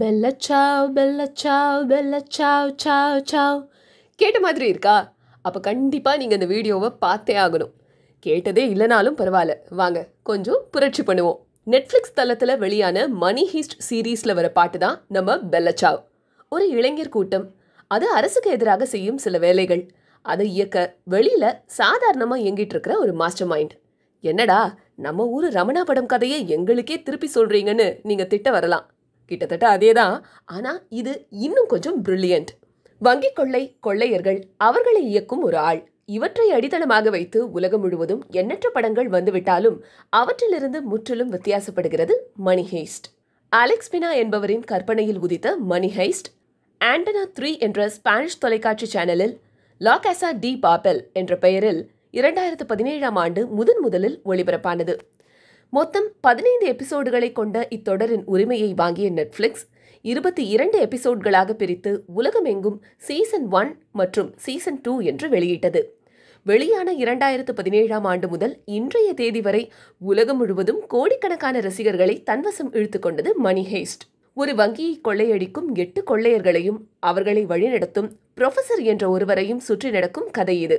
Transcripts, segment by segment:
பெல்ல சாவ் பெல்ல சாவ் பெல்ல சாவ் சாவ் சாவ் கேட்ட மாதிரி இருக்கா அப்போ கண்டிப்பாக நீங்கள் இந்த வீடியோவை பார்த்தே ஆகணும் கேட்டதே இல்லைனாலும் பரவாயில்ல வாங்க கொஞ்சம் புரட்சி பண்ணுவோம் நெட்ஃப்ளிக்ஸ் தளத்தில் வெளியான மணி ஹீஸ்ட் சீரீஸில் வர பாட்டு தான் நம்ம பெல்லச்சாவ் ஒரு இளைஞர் கூட்டம் அது அரசுக்கு எதிராக செய்யும் சில வேலைகள் அதை இயக்க வெளியில் சாதாரணமாக இயங்கிட்டு இருக்கிற ஒரு மாஸ்டர் மைண்ட் என்னடா நம்ம ஊர் ரமணா படம் கதையை எங்களுக்கே திருப்பி சொல்கிறீங்கன்னு நீங்கள் திட்ட வரலாம் கிட்டத்தட்ட அதே தான் ஆனால் இது இன்னும் கொஞ்சம் பிரில்லியன்ட் வங்கி கொள்ளை கொள்ளையர்கள் அவர்களை இயக்கும் ஒரு ஆள் இவற்றை அடித்தளமாக வைத்து உலகம் முழுவதும் எண்ணற்ற படங்கள் வந்துவிட்டாலும் அவற்றிலிருந்து முற்றிலும் வித்தியாசப்படுகிறது மணி ஹேஸ்ட் அலெக்ஸ் பினா என்பவரின் கற்பனையில் உதித்த மணி ஹைஸ்ட் ஆண்டனா த்ரீ என்ற ஸ்பானிஷ் தொலைக்காட்சி சேனலில் லாகாசா டி பாப்பெல் என்ற பெயரில் இரண்டாயிரத்து பதினேழாம் ஆண்டு முதன் முதலில் ஒளிபரப்பானது மொத்தம் பதினைந்து எபிசோடுகளை கொண்ட இத்தொடரின் உரிமையை வாங்கிய நெட்ஃப்ளிக்ஸ் இருபத்தி இரண்டு எபிசோட்களாக பிரித்து உலகமெங்கும் சீசன் ஒன் மற்றும் சீசன் டூ என்று வெளியிட்டது வெளியான இரண்டாயிரத்து பதினேழாம் ஆண்டு முதல் இன்றைய தேதி வரை உலகம் முழுவதும் கோடிக்கணக்கான ரசிகர்களை தன்வசம் இழுத்துக்கொண்டது மணி ஹேஸ்ட் ஒரு வங்கியை கொள்ளையடிக்கும் எட்டு கொள்ளையர்களையும் அவர்களை வழிநடத்தும் புரொஃபசர் என்ற ஒருவரையும் சுற்றி நடக்கும் கதை இது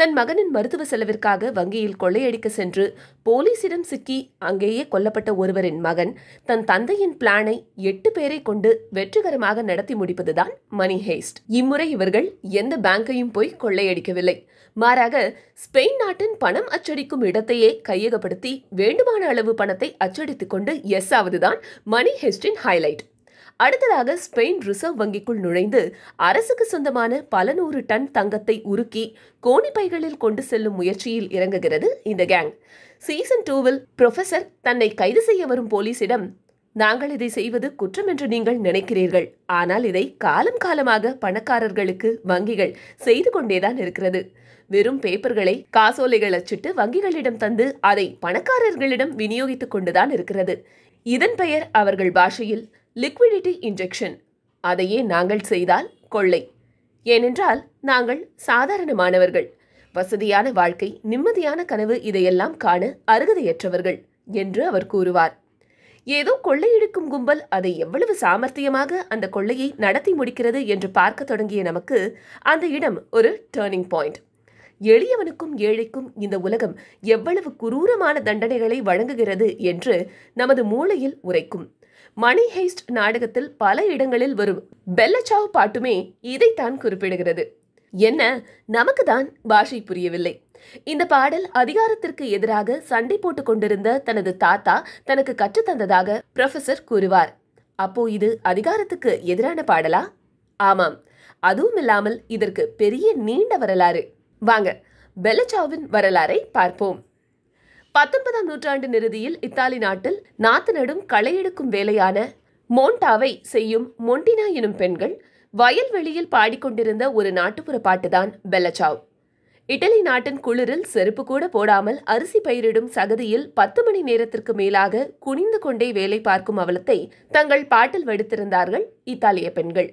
தன் மகனின் மருத்துவ செலவிற்காக வங்கியில் கொள்ளையடிக்க சென்று போலீசிடம் சிக்கி அங்கேயே கொல்லப்பட்ட ஒருவரின் மகன் தன் தந்தையின் பிளானை எட்டு பேரை கொண்டு வெற்றிகரமாக நடத்தி முடிப்பதுதான் மணி ஹேஸ்ட் இம்முறை இவர்கள் எந்த பேங்கையும் போய் கொள்ளையடிக்கவில்லை மாறாக ஸ்பெயின் நாட்டின் பணம் அச்சடிக்கும் இடத்தையே கையகப்படுத்தி வேண்டுமான அளவு பணத்தை அச்சடித்துக் கொண்டு எஸ் ஆவதுதான் மணி ஹேஸ்டின் ஹைலைட் அடுத்ததாக ஸ்பெயின் ரிசர்வ் வங்கிக்குள் நுழைந்து அரசுக்கு சொந்தமான பல நூறு டன் தங்கத்தை உருக்கி கோணிப்பைகளில் கொண்டு செல்லும் முயற்சியில் இறங்குகிறது இந்த கேங் சீசன் டூவில் ப்ரொஃபசர் தன்னை கைது செய்ய வரும் போலீசிடம் நாங்கள் இதை செய்வது குற்றம் என்று நீங்கள் நினைக்கிறீர்கள் ஆனால் இதை காலம் காலமாக பணக்காரர்களுக்கு வங்கிகள் செய்து கொண்டேதான் இருக்கிறது வெறும் பேப்பர்களை காசோலைகள் அச்சிட்டு வங்கிகளிடம் தந்து அதை பணக்காரர்களிடம் விநியோகித்துக் கொண்டுதான் இருக்கிறது இதன் பெயர் அவர்கள் பாஷையில் லிக்விடிட்டி இன்ஜெக்ஷன் அதையே நாங்கள் செய்தால் கொள்ளை ஏனென்றால் நாங்கள் சாதாரணமானவர்கள் வசதியான வாழ்க்கை நிம்மதியான கனவு இதையெல்லாம் காண அருகதையற்றவர்கள் என்று அவர் கூறுவார் ஏதோ கொள்ளையெடுக்கும் கும்பல் அதை எவ்வளவு சாமர்த்தியமாக அந்த கொள்ளையை நடத்தி முடிக்கிறது என்று பார்க்க தொடங்கிய நமக்கு அந்த இடம் ஒரு டேர்னிங் பாயிண்ட் எளியவனுக்கும் ஏழைக்கும் இந்த உலகம் எவ்வளவு குரூரமான தண்டனைகளை வழங்குகிறது என்று நமது மூளையில் உரைக்கும் மணி ஹெய்ஸ்ட் நாடகத்தில் பல இடங்களில் வரும் பெல்லச்சாவ் பாட்டுமே இதைத்தான் குறிப்பிடுகிறது என்ன நமக்கு தான் பாஷை புரியவில்லை இந்த பாடல் அதிகாரத்திற்கு எதிராக சண்டை போட்டுக் கொண்டிருந்த தனது தாத்தா தனக்கு கற்றுத்தந்ததாக ப்ரொஃபசர் கூறுவார் அப்போ இது அதிகாரத்துக்கு எதிரான பாடலா ஆமாம் அதுவும் இல்லாமல் இதற்கு பெரிய நீண்ட வரலாறு வாங்க பெலச்சாவின் வரலாறை பார்ப்போம் பத்தொன்பதாம் நூற்றாண்டின் இறுதியில் இத்தாலி நாட்டில் நாத்து நடும் களை எடுக்கும் வேலையான மோண்டாவை செய்யும் மொண்டினா எனும் பெண்கள் வயல்வெளியில் பாடிக்கொண்டிருந்த ஒரு நாட்டுப்புற பாட்டுதான் பெல்லச்சாவ் இட்டலி நாட்டின் குளிரில் செருப்பு கூட போடாமல் அரிசி பயிரிடும் சகதியில் பத்து மணி நேரத்திற்கு மேலாக குனிந்து கொண்டே வேலை பார்க்கும் அவலத்தை தங்கள் பாட்டில் வடித்திருந்தார்கள் இத்தாலிய பெண்கள்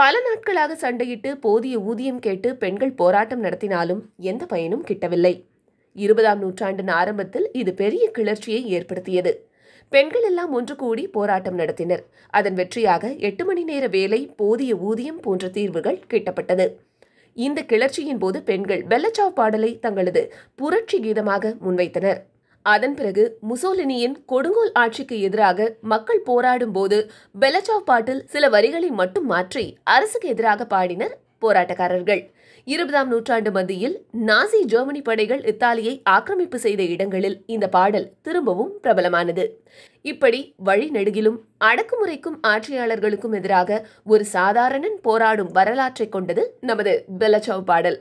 பல நாட்களாக சண்டையிட்டு போதிய ஊதியம் கேட்டு பெண்கள் போராட்டம் நடத்தினாலும் எந்த பயனும் கிட்டவில்லை இருபதாம் நூற்றாண்டின் ஆரம்பத்தில் இது பெரிய கிளர்ச்சியை ஏற்படுத்தியது பெண்கள் எல்லாம் ஒன்று கூடி போராட்டம் நடத்தினர் அதன் வெற்றியாக எட்டு மணி நேர வேலை போதிய ஊதியம் போன்ற தீர்வுகள் கிட்டப்பட்டது இந்த கிளர்ச்சியின் போது பெண்கள் பெல்லச்சாவ் பாடலை தங்களது புரட்சி கீதமாக முன்வைத்தனர் அதன் பிறகு முசோலினியின் கொடுங்கோல் ஆட்சிக்கு எதிராக மக்கள் போராடும் போது பெலச்சாவ் பாட்டில் சில வரிகளை மட்டும் மாற்றி அரசுக்கு எதிராக பாடினர் போராட்டக்காரர்கள் இருபதாம் நூற்றாண்டு மத்தியில் நாசி ஜெர்மனி படைகள் இத்தாலியை ஆக்கிரமிப்பு செய்த இடங்களில் இந்த பாடல் திரும்பவும் பிரபலமானது இப்படி வழிநெடுகிலும் அடக்குமுறைக்கும் ஆட்சியாளர்களுக்கும் எதிராக ஒரு சாதாரணன் போராடும் வரலாற்றை கொண்டது நமது பெலச்சவ் பாடல்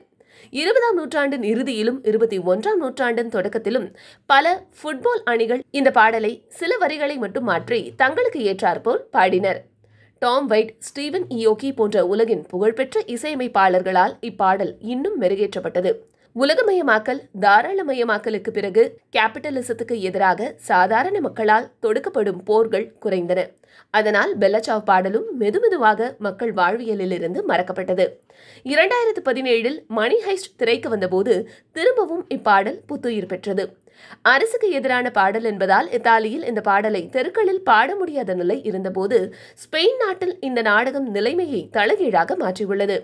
இருபதாம் நூற்றாண்டின் இறுதியிலும் இருபத்தி ஒன்றாம் நூற்றாண்டின் தொடக்கத்திலும் பல ஃபுட்பால் அணிகள் இந்த பாடலை சில வரிகளை மட்டும் மாற்றி தங்களுக்கு ஏற்றாற்போல் பாடினர் டாம் வைட் ஸ்டீவன் இயோகி போன்ற உலகின் புகழ்பெற்ற இசையமைப்பாளர்களால் இப்பாடல் இன்னும் மெருகேற்றப்பட்டது உலகமயமாக்கல் தாராளமயமாக்கலுக்கு பிறகு கேபிட்டலிசத்துக்கு எதிராக சாதாரண மக்களால் தொடுக்கப்படும் போர்கள் குறைந்தன அதனால் பெல்லச்சாவ் பாடலும் மெதுமெதுவாக மக்கள் வாழ்வியலிலிருந்து மறக்கப்பட்டது இரண்டாயிரத்து பதினேழில் மணி ஹைஸ்ட் திரைக்கு வந்தபோது திரும்பவும் இப்பாடல் புத்துயிர் பெற்றது அரசுக்கு எதிரான பாடல் என்பதால் இத்தாலியில் இந்த பாடலை தெருக்களில் பாட முடியாத நிலை இருந்தபோது ஸ்பெயின் நாட்டில் இந்த நாடகம் நிலைமையை தலைகீழாக மாற்றியுள்ளது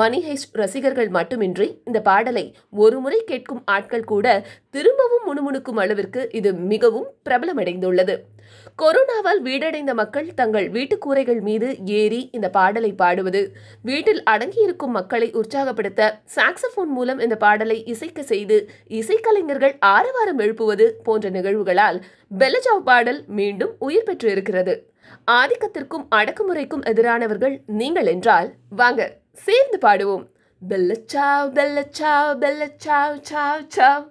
மணிஹேஷ் ரசிகர்கள் மட்டுமின்றி இந்த பாடலை ஒருமுறை கேட்கும் ஆட்கள் கூட திரும்பவும் முணுமுணுக்கும் அளவிற்கு இது மிகவும் பிரபலமடைந்துள்ளது கொரோனாவால் வீடடைந்த மக்கள் தங்கள் வீட்டு கூரைகள் மீது ஏறி இந்த பாடலை பாடுவது வீட்டில் அடங்கியிருக்கும் மக்களை உற்சாகப்படுத்த சாக்சபோன் மூலம் இந்த பாடலை இசைக்க செய்து இசைக்கலைஞர்கள் ஆரவார அலாரம் எழுப்புவது போன்ற நிகழ்வுகளால் பெலஜாவ் பாடல் மீண்டும் உயிர் பெற்று இருக்கிறது ஆதிக்கத்திற்கும் அடக்குமுறைக்கும் எதிரானவர்கள் நீங்கள் என்றால் வாங்க சேர்ந்து பாடுவோம் பெல்லச்சாவ் பெல்லச்சாவ் பெல்லச்சாவ் சாவ் சாவ்